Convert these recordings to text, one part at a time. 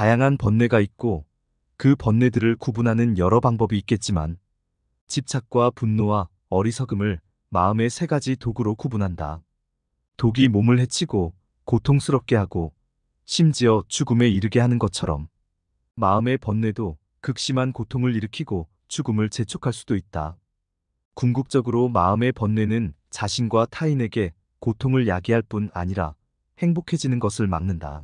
다양한 번뇌가 있고 그 번뇌들을 구분하는 여러 방법이 있겠지만 집착과 분노와 어리석음을 마음의 세 가지 독으로 구분한다. 독이 몸을 해치고 고통스럽게 하고 심지어 죽음에 이르게 하는 것처럼 마음의 번뇌도 극심한 고통을 일으키고 죽음을 재촉할 수도 있다. 궁극적으로 마음의 번뇌는 자신과 타인에게 고통을 야기할 뿐 아니라 행복해지는 것을 막는다.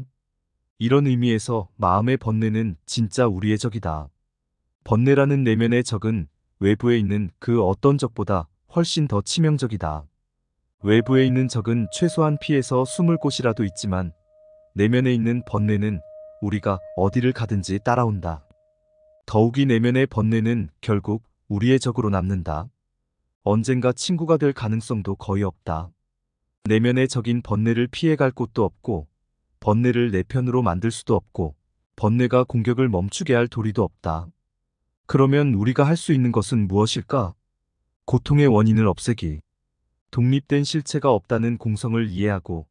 이런 의미에서 마음의 번뇌는 진짜 우리의 적이다. 번뇌라는 내면의 적은 외부에 있는 그 어떤 적보다 훨씬 더 치명적이다. 외부에 있는 적은 최소한 피해서 숨을 곳이라도 있지만 내면에 있는 번뇌는 우리가 어디를 가든지 따라온다. 더욱이 내면의 번뇌는 결국 우리의 적으로 남는다. 언젠가 친구가 될 가능성도 거의 없다. 내면의 적인 번뇌를 피해갈 곳도 없고 번뇌를 내 편으로 만들 수도 없고 번뇌가 공격을 멈추게 할 도리도 없다. 그러면 우리가 할 수 있는 것은 무엇일까? 고통의 원인을 없애기. 독립된 실체가 없다는 공성을 이해하고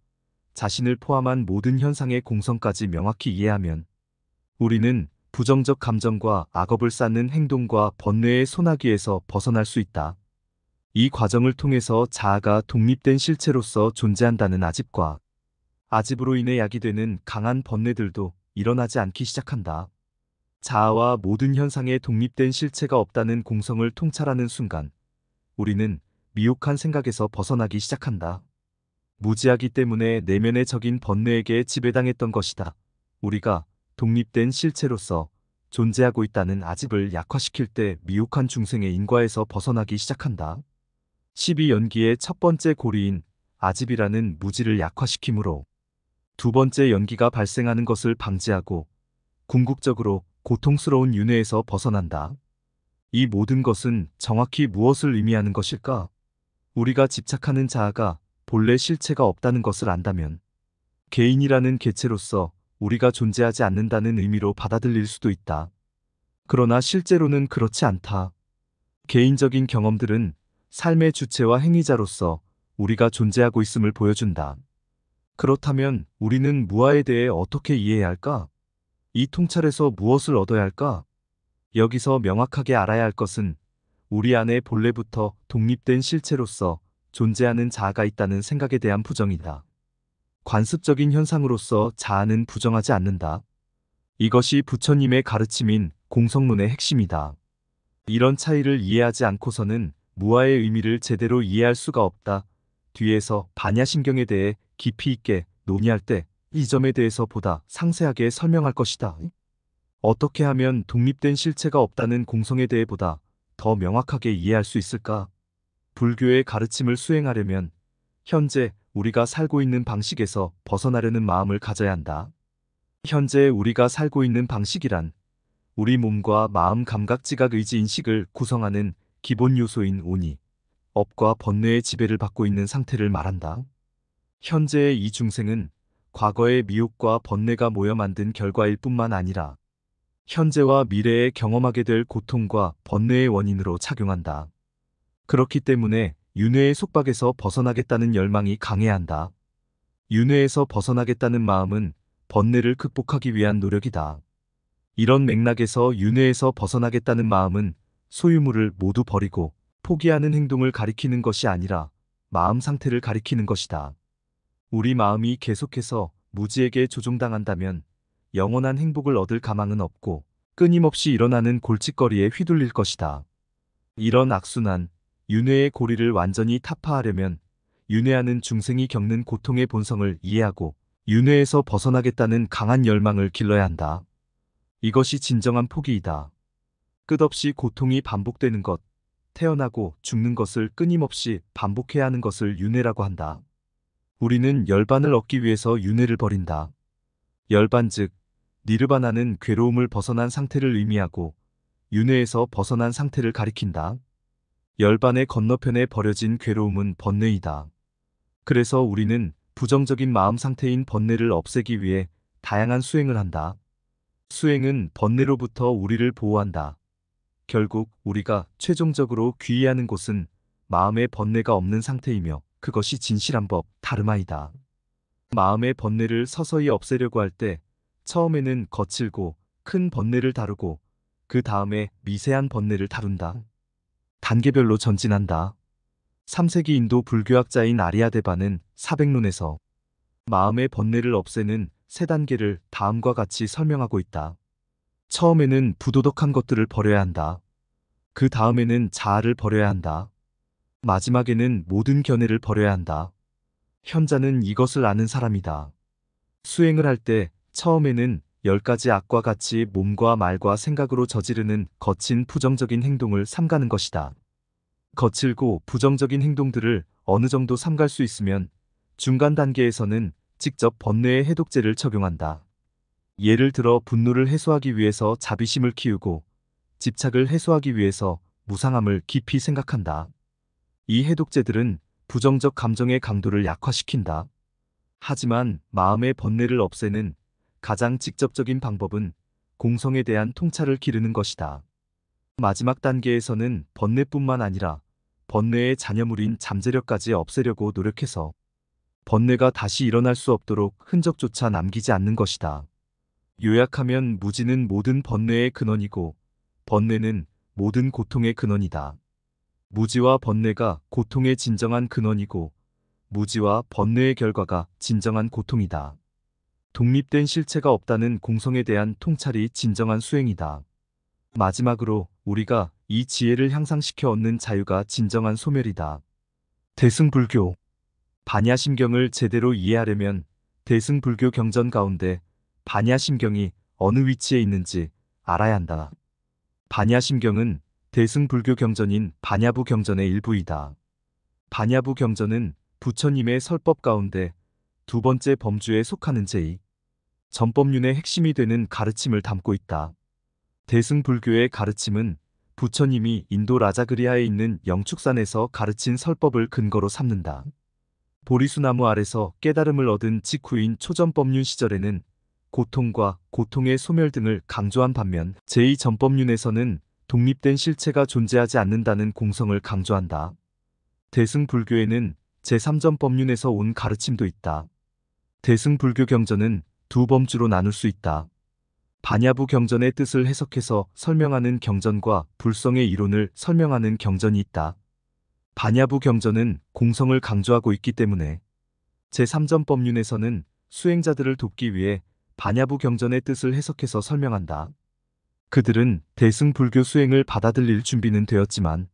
자신을 포함한 모든 현상의 공성까지 명확히 이해하면 우리는 부정적 감정과 악업을 쌓는 행동과 번뇌의 소나기에서 벗어날 수 있다. 이 과정을 통해서 자아가 독립된 실체로서 존재한다는 아집과 아집으로 인해 야기 되는 강한 번뇌들도 일어나지 않기 시작한다. 자아와 모든 현상에 독립된 실체가 없다는 공성을 통찰하는 순간 우리는 미혹한 생각에서 벗어나기 시작한다. 무지하기 때문에 내면의 적인 번뇌에게 지배당했던 것이다. 우리가 독립된 실체로서 존재하고 있다는 아집을 약화시킬 때 미혹한 중생의 인과에서 벗어나기 시작한다. 12연기의 첫 번째 고리인 아집이라는 무지를 약화시키므로 두 번째 연기가 발생하는 것을 방지하고 궁극적으로 고통스러운 윤회에서 벗어난다. 이 모든 것은 정확히 무엇을 의미하는 것일까? 우리가 집착하는 자아가 본래 실체가 없다는 것을 안다면 개인이라는 개체로서 우리가 존재하지 않는다는 의미로 받아들일 수도 있다. 그러나 실제로는 그렇지 않다. 개인적인 경험들은 삶의 주체와 행위자로서 우리가 존재하고 있음을 보여준다. 그렇다면 우리는 무아에 대해 어떻게 이해해야 할까? 이 통찰에서 무엇을 얻어야 할까? 여기서 명확하게 알아야 할 것은 우리 안에 본래부터 독립된 실체로서 존재하는 자아가 있다는 생각에 대한 부정이다. 관습적인 현상으로서 자아는 부정하지 않는다. 이것이 부처님의 가르침인 공성론의 핵심이다. 이런 차이를 이해하지 않고서는 무아의 의미를 제대로 이해할 수가 없다. 뒤에서 반야신경에 대해 깊이 있게 논의할 때 이 점에 대해서 보다 상세하게 설명할 것이다. 어떻게 하면 독립된 실체가 없다는 공성에 대해 보다 더 명확하게 이해할 수 있을까? 불교의 가르침을 수행하려면 현재 우리가 살고 있는 방식에서 벗어나려는 마음을 가져야 한다. 현재 우리가 살고 있는 방식이란 우리 몸과 마음 감각 지각 의지 인식을 구성하는 기본 요소인 오니, 업과 번뇌의 지배를 받고 있는 상태를 말한다. 현재의 이 중생은 과거의 미혹과 번뇌가 모여 만든 결과일 뿐만 아니라 현재와 미래에 경험하게 될 고통과 번뇌의 원인으로 착용한다. 그렇기 때문에 윤회의 속박에서 벗어나겠다는 열망이 강해야 한다. 윤회에서 벗어나겠다는 마음은 번뇌를 극복하기 위한 노력이다. 이런 맥락에서 윤회에서 벗어나겠다는 마음은 소유물을 모두 버리고 포기하는 행동을 가리키는 것이 아니라 마음 상태를 가리키는 것이다. 우리 마음이 계속해서 무지에게 조종당한다면 영원한 행복을 얻을 가망은 없고 끊임없이 일어나는 골칫거리에 휘둘릴 것이다. 이런 악순환, 윤회의 고리를 완전히 타파하려면 윤회하는 중생이 겪는 고통의 본성을 이해하고 윤회에서 벗어나겠다는 강한 열망을 길러야 한다. 이것이 진정한 포기이다. 끝없이 고통이 반복되는 것, 태어나고 죽는 것을 끊임없이 반복해야 하는 것을 윤회라고 한다. 우리는 열반을 얻기 위해서 윤회를 벌인다. 열반 즉 니르바나는 괴로움을 벗어난 상태를 의미하고 윤회에서 벗어난 상태를 가리킨다. 열반의 건너편에 버려진 괴로움은 번뇌이다. 그래서 우리는 부정적인 마음 상태인 번뇌를 없애기 위해 다양한 수행을 한다. 수행은 번뇌로부터 우리를 보호한다. 결국 우리가 최종적으로 귀의하는 곳은 마음의 번뇌가 없는 상태이며 그것이 진실한 법 다름아이다. 마음의 번뇌를 서서히 없애려고 할 때 처음에는 거칠고 큰 번뇌를 다루고 그 다음에 미세한 번뇌를 다룬다. 단계별로 전진한다. 3세기 인도 불교학자인 아리아데바는 사백론에서 마음의 번뇌를 없애는 세 단계를 다음과 같이 설명하고 있다. 처음에는 부도덕한 것들을 버려야 한다. 그 다음에는 자아를 버려야 한다. 마지막에는 모든 견해를 버려야 한다. 현자는 이것을 아는 사람이다. 수행을 할 때 처음에는 10가지 악과 같이 몸과 말과 생각으로 저지르는 거친 부정적인 행동을 삼가는 것이다. 거칠고 부정적인 행동들을 어느 정도 삼갈 수 있으면 중간 단계에서는 직접 번뇌의 해독제를 적용한다. 예를 들어 분노를 해소하기 위해서 자비심을 키우고 집착을 해소하기 위해서 무상함을 깊이 생각한다. 이 해독제들은 부정적 감정의 강도를 약화시킨다. 하지만 마음의 번뇌를 없애는 가장 직접적인 방법은 공성에 대한 통찰을 기르는 것이다. 마지막 단계에서는 번뇌뿐만 아니라 번뇌의 잔여물인 잠재력까지 없애려고 노력해서 번뇌가 다시 일어날 수 없도록 흔적조차 남기지 않는 것이다. 요약하면 무지는 모든 번뇌의 근원이고 번뇌는 모든 고통의 근원이다. 무지와 번뇌가 고통의 진정한 근원이고 무지와 번뇌의 결과가 진정한 고통이다. 독립된 실체가 없다는 공성에 대한 통찰이 진정한 수행이다. 마지막으로 우리가 이 지혜를 향상시켜 얻는 자유가 진정한 소멸이다. 대승불교 반야심경을 제대로 이해하려면 대승불교 경전 가운데 반야심경이 어느 위치에 있는지 알아야 한다. 반야심경은 대승불교 경전인 반야부 경전의 일부이다. 반야부 경전은 부처님의 설법 가운데 두 번째 범주에 속하는 제2 전법륜의 핵심이 되는 가르침을 담고 있다. 대승불교의 가르침은 부처님이 인도 라자그리아에 있는 영축산에서 가르친 설법을 근거로 삼는다. 보리수나무 아래서 깨달음을 얻은 직후인 초전법륜 시절에는 고통과 고통의 소멸 등을 강조한 반면 제2전법륜에서는 독립된 실체가 존재하지 않는다는 공성을 강조한다. 대승불교에는 제3전법륜에서 온 가르침도 있다. 대승불교 경전은 두 범주로 나눌 수 있다. 반야부 경전의 뜻을 해석해서 설명하는 경전과 불성의 이론을 설명하는 경전이 있다. 반야부 경전은 공성을 강조하고 있기 때문에 제3전법륜에서는 수행자들을 돕기 위해 반야부 경전의 뜻을 해석해서 설명한다. 그들은 대승불교 수행을 받아들일 준비는 되었지만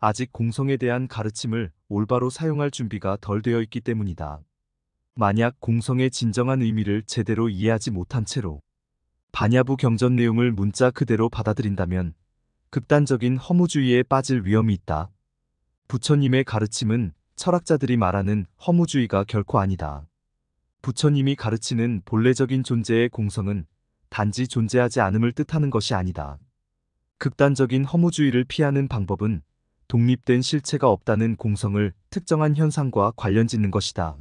아직 공성에 대한 가르침을 올바로 사용할 준비가 덜 되어 있기 때문이다. 만약 공성의 진정한 의미를 제대로 이해하지 못한 채로 반야부 경전 내용을 문자 그대로 받아들인다면 극단적인 허무주의에 빠질 위험이 있다. 부처님의 가르침은 철학자들이 말하는 허무주의가 결코 아니다. 부처님이 가르치는 본래적인 존재의 공성은 단지 존재하지 않음을 뜻하는 것이 아니다. 극단적인 허무주의를 피하는 방법은 독립된 실체가 없다는 공성을 특정한 현상과 관련 짓는 것이다.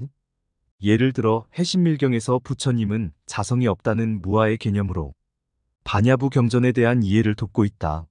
예를 들어 해신밀경에서 부처님은 자성이 없다는 무아의 개념으로 반야부 경전에 대한 이해를 돕고 있다.